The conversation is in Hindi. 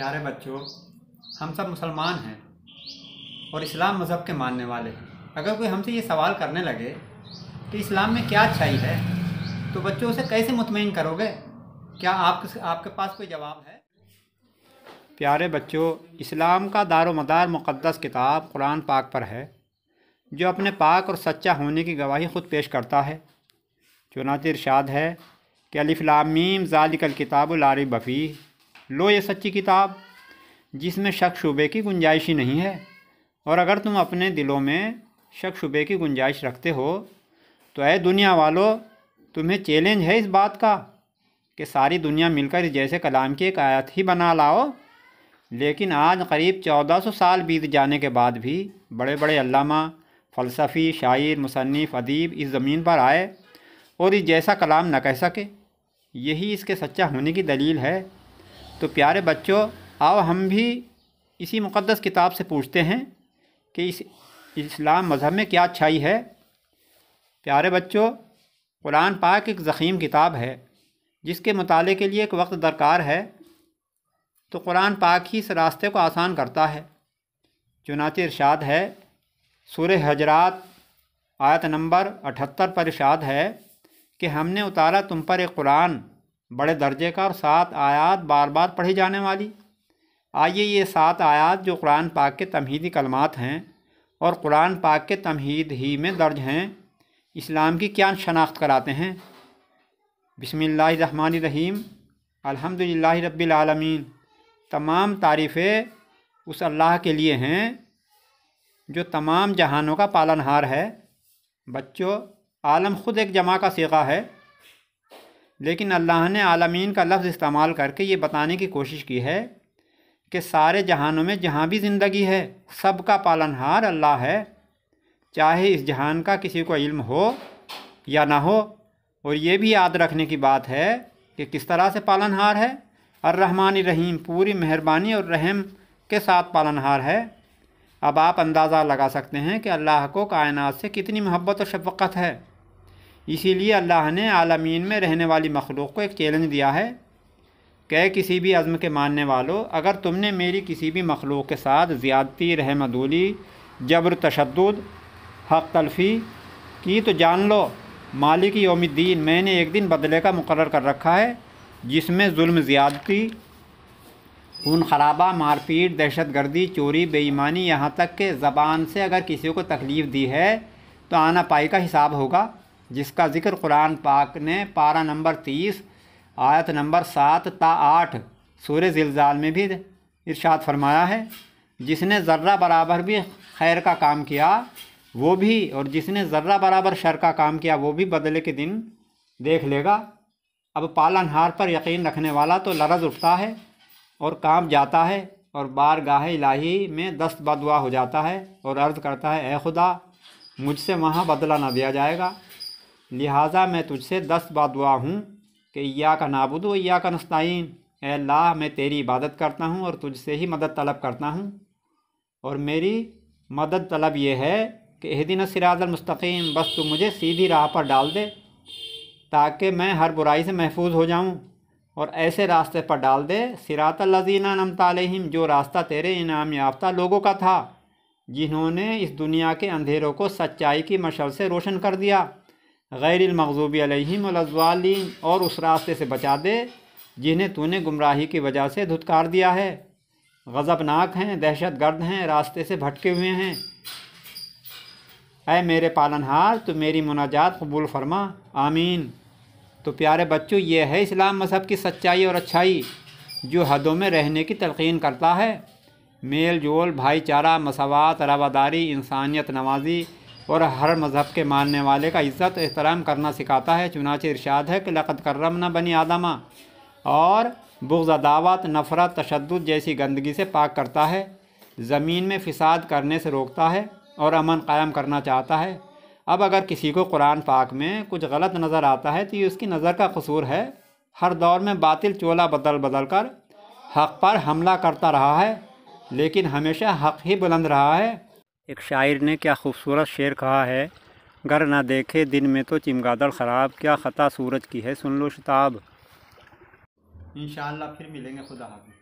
प्यारे बच्चों हम सब मुसलमान हैं और इस्लाम मज़हब के मानने वाले हैं अगर कोई हमसे ये सवाल करने लगे कि इस्लाम में क्या अच्छाई है तो बच्चों उसे कैसे मुतमिन करोगे क्या आपके आपके पास कोई जवाब है प्यारे बच्चों इस्लाम का दारोमदार मदार मुक़दस किताब कुरान पाक पर है जो अपने पाक और सच्चा होने की गवाही ख़ुद पेश करता है चुनाच इरशाद है कि अलिफ़लामीम ज़ालिकल किताब लारी बफ़ी लो ये सच्ची किताब जिसमें शक शुबे की गुंजाइश ही नहीं है और अगर तुम अपने दिलों में शक शुबे की गुंजाइश रखते हो तो ऐ दुनिया वालों तुम्हें चैलेंज है इस बात का कि सारी दुनिया मिलकर जैसे कलाम की एक आयत ही बना लाओ लेकिन आज करीब 1400 साल बीत जाने के बाद भी बड़े बड़े अल्लामा फ़लसफ़ी शायर मुसनफ़ अदीब इस ज़मीन पर आए और इस जैसा कलाम न कह सके यही इसके सच्चा होने की दलील है तो प्यारे बच्चों आओ हम भी इसी मुक़दस किताब से पूछते हैं कि इस इस्लाम मज़हब में क्या अच्छाई है प्यारे बच्चों कुरान पाक एक ज़ख़ीम किताब है जिसके मुताले के लिए एक वक्त दरकार है तो कुरान पाक ही इस रास्ते को आसान करता है चुनाच इरशाद है सूर हजरात आयत नंबर अठहत्तर पर इरशाद है कि हमने उतारा तुम पर एक कुरान बड़े दर्जे का और सात आयात बार बार पढ़ी जाने वाली आइए ये सात आयात जो कुरान पाक के तमहीदी कलमात हैं और कुरान पाक के तमहीद ही में दर्ज हैं इस्लाम की क्या शनाख्त कराते हैं बसमिल्लाम अलहमदिल्ला रबालमीन तमाम तारीफ़ें उस अल्लाह के लिए हैं जो तमाम जहानों का पालनहार है बच्चों आलम ख़ुद एक जमा का सीखा है लेकिन अल्लाह ने आलमीन का लफ्ज़ इस्तेमाल करके ये बताने की कोशिश की है कि सारे जहानों में जहाँ भी ज़िंदगी है सब का पालनहार अल्लाह है चाहे इस जहान का किसी को इल्म हो या ना हो और ये भी याद रखने की बात है कि किस तरह से पालनहार है और रहमान रहीम पूरी मेहरबानी और रहम के साथ पालनहार है अब आप अंदाज़ा लगा सकते हैं कि अल्लाह को कायनात से कितनी मोहब्बत और शफक़त है इसीलिए अल्लाह ने आलमीन में रहने वाली मखलूक को एक चैलेंज दिया है कि किसी भी अज़म के मानने वालों अगर तुमने मेरी किसी भी मखलूक के साथ ज़्यादती रहमदूली जबर तशद हक तलफी की तो जान लो मालिक योमद्दीन मैंने एक दिन बदले का मुकर कर रखा है जिसमें जुल्म ज़्यादती खून खराबा मारपीट दहशत गर्दी चोरी बेईमानी यहाँ तक कि ज़बान से अगर किसी को तकलीफ़ दी है तो आना पाई का हिसाब होगा जिसका ज़िक्र कुरान पाक ने पारा नंबर तीस आयत नंबर सात ता आठ सूर्य जिलजाल में भी इरशाद फरमाया है जिसने ज़र्रा बराबर भी खैर का काम किया वो भी और जिसने ज़र्रा बराबर शर का काम किया वो भी बदले के दिन देख लेगा अब पालनहार पर यकीन रखने वाला तो लरज उठता है और काम जाता है और बार गाह इलाही में दस्त बदुआ हो जाता है और अर्ज़ करता है ए खुदा मुझसे वहाँ बदला ना दिया जाएगा लिहाजा मैं तुझसे दस बार दुआ हूँ कि या का नाबुद व या का नस्ताइन अल्लाह मैं तेरी इबादत करता हूँ और तुझसे ही मदद तलब करता हूँ और मेरी मदद तलब यह है कि एह दिन सिराजमस्तकीम बस तू मुझे सीधी राह पर डाल दे ताकि मैं हर बुराई से महफूज हो जाऊँ और ऐसे रास्ते पर डाल दे सिरात लजीना नमतालहिम जो रास्ता तेरे इनाम याफ्ता लोगों का था जिन्होंने इस दुनिया के अंधेरों को सच्चाई की मशल से रोशन कर दिया गैर मखजूबी अलजालीन और उस रास्ते से बचा दे जिन्हें तूने गुमराही की वजह से धुतकार दिया है गज़बनाक हैं दहशत गर्द हैं रास्ते से भटके हुए हैं अय मेरे पालनहार तो मेरी मुनाजात कबूल फरमा आमीन तो प्यारे बच्चों ये है इस्लाम मज़हब की सच्चाई और अच्छाई जो हदों में रहने की तलकिन करता है मेल जोल भाईचारा मसावत रवादारी इंसानियत नवाजी और हर मज़हब के मानने वाले का इज़्ज़त एहतराम करना सिखाता है चुनाच इरशाद है कि लक़त करम ना बनी आदमा और बुग्ज़ अदावत नफ़रत तशद जैसी गंदगी से पाक करता है ज़मीन में फ़साद करने से रोकता है और अमन क़ायम करना चाहता है अब अगर किसी को कुरान पाक में कुछ गलत नज़र आता है तो ये उसकी नज़र का कसूर है हर दौर में बातिल चोला बदल बदल कर हक़ पर हमला करता रहा है लेकिन हमेशा हक़ ही बुलंद रहा है एक शायर ने क्या खूबसूरत शेर कहा है गर ना देखे दिन में तो चिमगादड़ ख़राब क्या ख़ता सूरज की है सुन लो शताब इन फिर मिलेंगे खुदा हाफिज़